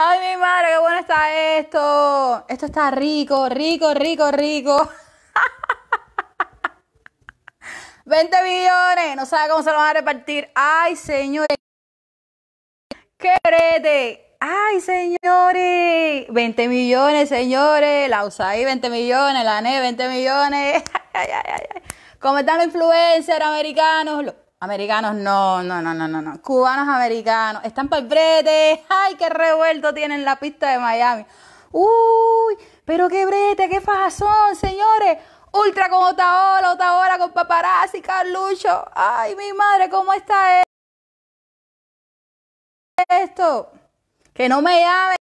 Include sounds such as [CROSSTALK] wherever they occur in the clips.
Ay, mi madre, qué bueno está esto. Esto está rico, rico, rico, rico. 20 [LAUGHS] millones! no sabe cómo se lo van a repartir. Ay, señores. ¡Qué brete! ¡Ay, señores! 20 millones, señores. La USAI, 20 millones. La NE, 20 millones. [LAUGHS] Ay, ay, ay, ¿Cómo están los influencers americanos? Americanos, no, no, no, no, no, no. Cubanos americanos. Están para el brete. ¡Ay, qué revuelto tienen la pista de Miami! ¡Uy! Pero qué brete, qué fajazón, señores. Ultra con Otaola, Otahola con paparazzi, Carlucho. ¡Ay, mi madre, cómo está esto! Que no me llamen.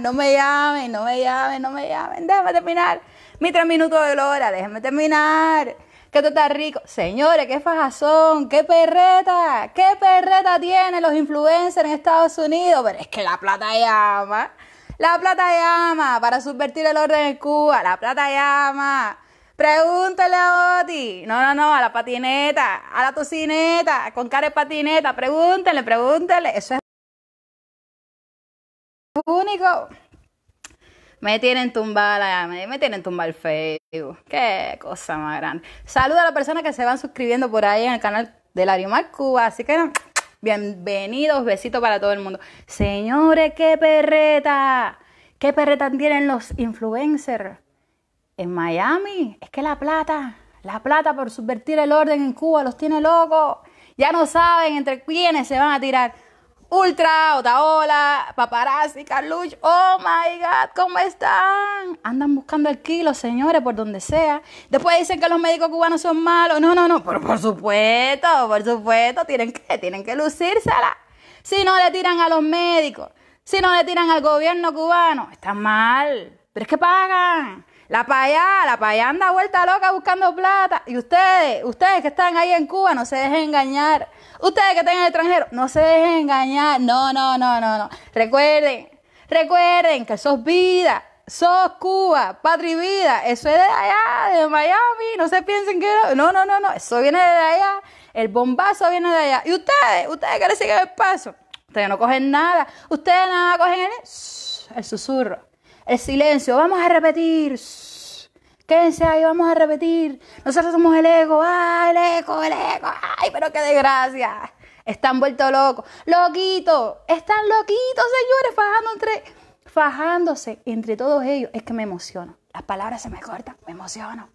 No me llamen, no me llamen, no me llamen. Déjame terminar. Mi tres minutos de hora, ah, déjenme terminar. Que esto está rico. Señores, qué fajazón, qué perreta, qué perreta tienen los influencers en Estados Unidos. Pero es que la plata llama. La plata llama para subvertir el orden en Cuba. La plata llama. Pregúntale a Oti. No, no, no, a la patineta, a la tocineta, con cara de patineta. pregúntenle, pregúntele. Eso es único. Me tienen tumbada la, me tienen tumbar el Facebook. Qué cosa más grande. Saluda a las personas que se van suscribiendo por ahí en el canal de Larimar Cuba. Así que bienvenidos, besitos para todo el mundo. Señores, qué perreta. ¿Qué perreta tienen los influencers? En Miami, es que la plata, la plata por subvertir el orden en Cuba los tiene locos. Ya no saben entre quiénes se van a tirar. Ultra, Otaola, Paparazzi, Carluch, oh my god, ¿cómo están? Andan buscando el kilo, señores, por donde sea. Después dicen que los médicos cubanos son malos. No, no, no, pero por supuesto, por supuesto, tienen que, tienen que lucírsela. Si no le tiran a los médicos, si no le tiran al gobierno cubano, está mal. Pero es que pagan. La paya, la paya anda vuelta loca buscando plata. Y ustedes, ustedes que están ahí en Cuba, no se dejen engañar. Ustedes que están en el extranjero, no se dejen engañar. No, no, no, no, no. Recuerden, recuerden que sos vida. Sos Cuba, patria y vida, eso es de allá, de Miami, no se piensen que no, no, no, no, eso viene de allá, el bombazo viene de allá. Y ustedes, ustedes que le siguen el paso, ustedes no cogen nada, ustedes nada cogen el, el susurro. El silencio, vamos a repetir. Quédense ahí, vamos a repetir. Nosotros somos el ego, ¡Ay, el ego, el ego. Ay, pero qué desgracia. Están vueltos locos. loquitos, están loquitos, señores, fajando entre, fajándose entre todos ellos. Es que me emociono. Las palabras se me cortan, me emociono.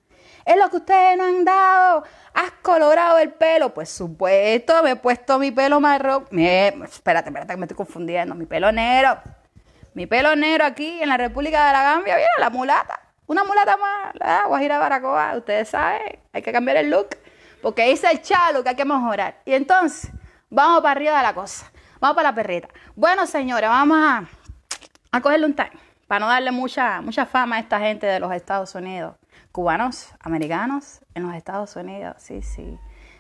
Es lo que ustedes no han dado. Has colorado el pelo. Pues supuesto, me he puesto mi pelo marrón. espérate, espérate, que me estoy confundiendo. Mi pelo negro. Mi pelo negro aquí en la República de la Gambia, Mira, la mulata. Una mulata más, la Guajira Baracoa, ustedes saben, hay que cambiar el look. Porque dice el chalo que hay que mejorar. Y entonces, vamos para arriba de la cosa. Vamos para la perreta. Bueno, señora, vamos a, a cogerle un time. Para no darle mucha, mucha fama a esta gente de los Estados Unidos. Cubanos, americanos, en los Estados Unidos. Sí, sí.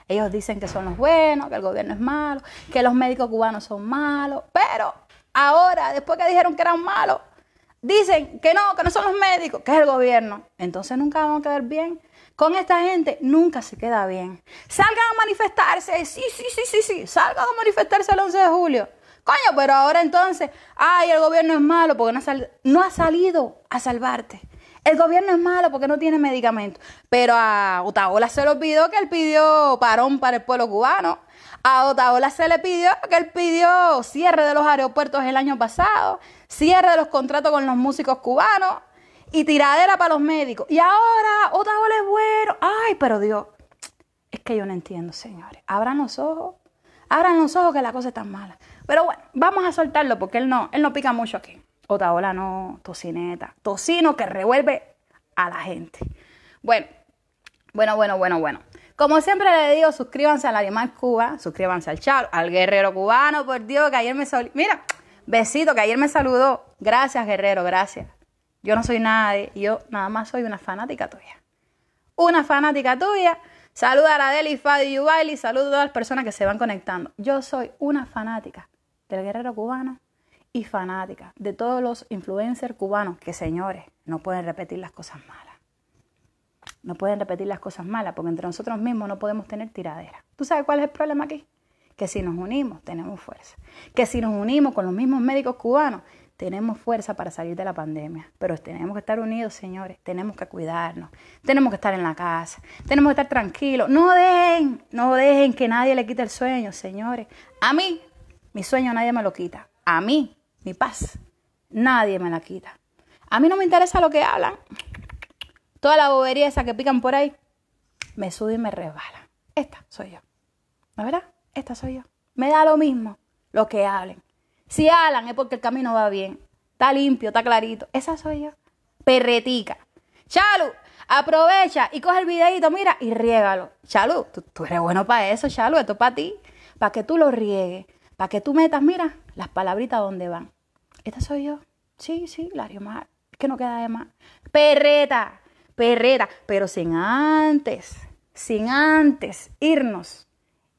Ellos dicen que son los buenos, que el gobierno es malo, que los médicos cubanos son malos. Pero Ahora, después que dijeron que eran malos, dicen que no, que no son los médicos, que es el gobierno. Entonces nunca vamos a quedar bien. Con esta gente nunca se queda bien. Salgan a manifestarse, sí, sí, sí, sí, sí, salgan a manifestarse el 11 de julio. Coño, pero ahora entonces, ay, el gobierno es malo porque no ha, no ha salido a salvarte el gobierno es malo porque no tiene medicamentos. Pero a Otaola se le pidió que él pidió parón para el pueblo cubano. A Otaola se le pidió que él pidió cierre de los aeropuertos el año pasado, cierre de los contratos con los músicos cubanos y tiradera para los médicos. Y ahora Otaola es bueno. Ay, pero Dios, es que yo no entiendo, señores. Abran los ojos, abran los ojos que la cosa es tan mala. Pero bueno, vamos a soltarlo porque él no, él no pica mucho aquí hola no, tocineta. Tocino que revuelve a la gente. Bueno, bueno, bueno, bueno, bueno. Como siempre le digo, suscríbanse al Animal Cuba, suscríbanse al Charo, al Guerrero Cubano, por Dios, que ayer me saludó. Mira, besito, que ayer me saludó. Gracias, Guerrero, gracias. Yo no soy nadie, yo nada más soy una fanática tuya. Una fanática tuya. Saluda a Deli, Fadi, y saludo a todas las personas que se van conectando. Yo soy una fanática del Guerrero Cubano y fanática de todos los influencers cubanos que, señores, no pueden repetir las cosas malas. No pueden repetir las cosas malas porque entre nosotros mismos no podemos tener tiradera. ¿Tú sabes cuál es el problema aquí? Que si nos unimos, tenemos fuerza. Que si nos unimos con los mismos médicos cubanos, tenemos fuerza para salir de la pandemia, pero tenemos que estar unidos, señores, tenemos que cuidarnos, tenemos que estar en la casa, tenemos que estar tranquilos, no dejen, no dejen que nadie le quite el sueño, señores. A mí, mi sueño nadie me lo quita, a mí mi paz. Nadie me la quita. A mí no me interesa lo que hablan. Toda la bobería esa que pican por ahí, me sube y me resbala. Esta soy yo. ¿La verdad? Esta soy yo. Me da lo mismo lo que hablen. Si hablan es porque el camino va bien. Está limpio, está clarito. Esa soy yo. Perretica. Chalu, aprovecha y coge el videito, mira, y riégalo. Chalu, tú, eres bueno para eso, Chalu. Esto es para ti. Para que tú lo riegues. A que tú metas, mira, las palabritas donde van. Esta soy yo. Sí, sí, la Mar. Es que no queda de más. Perreta, perreta. Pero sin antes, sin antes irnos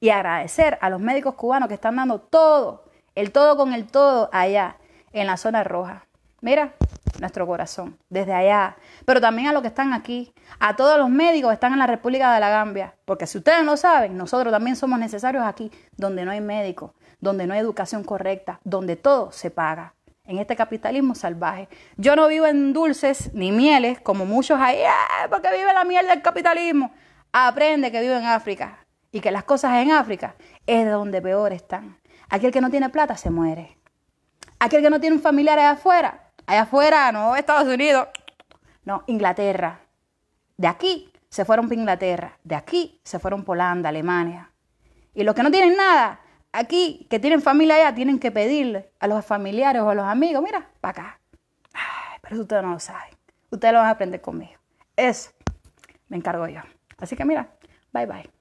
y agradecer a los médicos cubanos que están dando todo, el todo con el todo allá en la zona roja. Mira, nuestro corazón, desde allá. Pero también a los que están aquí, a todos los médicos que están en la República de la Gambia. Porque si ustedes no saben, nosotros también somos necesarios aquí, donde no hay médicos, donde no hay educación correcta, donde todo se paga. En este capitalismo salvaje. Yo no vivo en dulces ni mieles, como muchos ahí, porque vive la miel del capitalismo. Aprende que vive en África y que las cosas en África es donde peor están. Aquel que no tiene plata se muere. Aquel que no tiene un familiar afuera allá afuera, no Estados Unidos, no, Inglaterra. De aquí se fueron para Inglaterra, de aquí se fueron Polanda, Alemania. Y los que no tienen nada, aquí, que tienen familia allá, tienen que pedirle a los familiares o a los amigos, mira, para acá. pero eso ustedes no lo saben. Ustedes lo van a aprender conmigo. Eso me encargo yo. Así que mira, bye bye.